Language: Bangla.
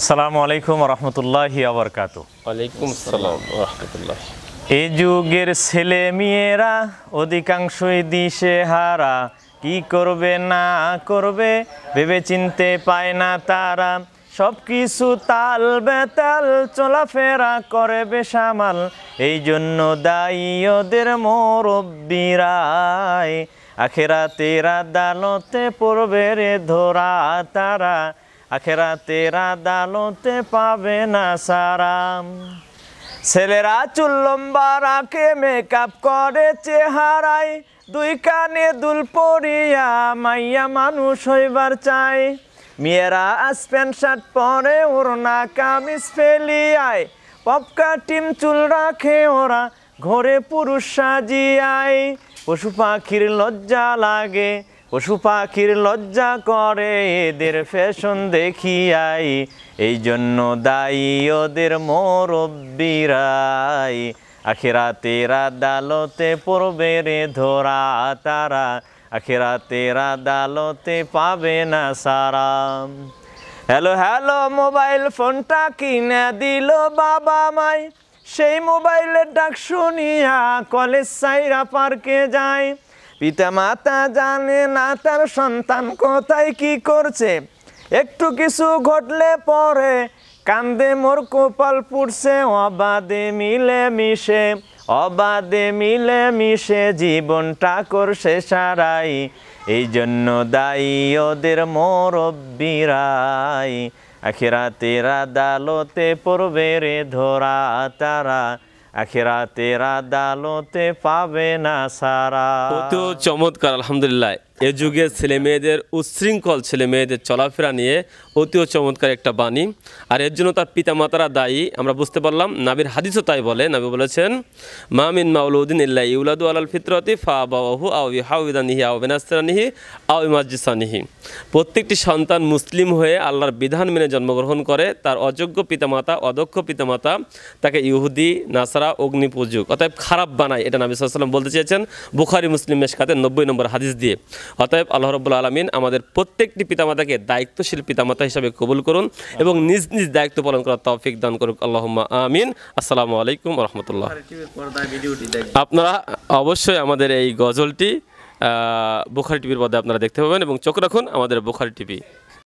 আসসালামু আলাইকুম রহমতুল্লাহি আবরকাত ওয়ালাইকুম আসসালাম রহমতুল্লাহ এ যুগের ছেলে মেয়েরা অধিকাংশই দিশে হারা কি করবে না করবে ভেবে চিনতে পায় না তারা সব কিছু তাল বেতাল চলাফেরা করে বেসামাল এই জন্য দায়ী ওদের মোরব্বিরায় আখেরা তেরা দালতে পড়বে রে ধরা তারা আখেরা তেরা দালতে পাবে না সারাম ছেলেরা চুল লম্বা রাখে মেকআপ করে চেহারায় দুই কানে দুল পরিয়া মাইয়া মানুষ হইবার চাই মেয়েরা আজ প্যান্ট শার্ট পরে ওরনা কামিজ ফেলিয়ায় পপকা টিম চুল রাখে ওরা ঘরে পুরুষ সাজিয়ায় পশু পাখির লজ্জা লাগে পশু পাখির লজ্জা করে এদের ফ্যাশন দেখিয়াই এই জন্য দায়ী ওদের মোরব্বিরাই আখেরাতের আদালতে পড়বে রে ধরা তারা আখেরাতের আদালতে পাবে না সারা হ্যালো হ্যালো মোবাইল ফোনটা কিনে দিল বাবা মাই সেই মোবাইলের ডাক শুনিয়া কলেজ সাইরা পার্কে যায় পিতা মাতা জানে না তার সন্তান কোথায় কি করছে একটু কিছু ঘটলে পরে কান্দে মোর কপাল পুড়ছে অবাদে মিলে মিশে অবাদে মিলে মিশে জীবনটা করছে সারাই এই জন্য দায়ী ওদের মোরব্বিরাই আখিরাতের আদালতে পড়বে রে ধরা তারা আখেরাতের আদালতে পাবে না সারা অত চমৎকার আলহামদুলিল্লাহ এ যুগে ছেলে মেয়েদের উচ্ছৃঙ্খল ছেলে মেয়েদের চলাফেরা নিয়ে অতিও চমৎকার একটা বাণী আর এর জন্য তার পিতামাতারা দায়ী আমরা বুঝতে পারলাম নাবির হাদিসও তাই বলে নাবি বলেছেন মামিন মাউলউদ্দিন ইল্লা ইউলাদু আলাল ফিতরতি ফা বাহু আউ হাউদানিহি আউ বেনাস্তরানিহি আউ ইমাজিসানিহি প্রত্যেকটি সন্তান মুসলিম হয়ে আল্লাহর বিধান মেনে জন্মগ্রহণ করে তার অযোগ্য পিতামাতা অদক্ষ পিতামাতা তাকে ইহুদি নাসারা অগ্নি অর্থাৎ অতএব খারাপ বানায় এটা নাবি সাল্লাম বলতে চেয়েছেন বুখারি মুসলিম মেশকাতের নব্বই নম্বর হাদিস দিয়ে অতএব আল্লাহ রব্বুল আলমিন আমাদের প্রত্যেকটি পিতামাতাকে দায়িত্বশীল পিতামাতা হিসাবে কবুল করুন এবং নিজ নিজ দায়িত্ব পালন করার তৌফিক দান করুক আল্লাহম্মা আমিন আসসালামু আলাইকুম রহমতুল্লাহ আপনারা অবশ্যই আমাদের এই গজলটি বুখারি টিভির মধ্যে আপনারা দেখতে পাবেন এবং চোখ রাখুন আমাদের বুখারি টিভি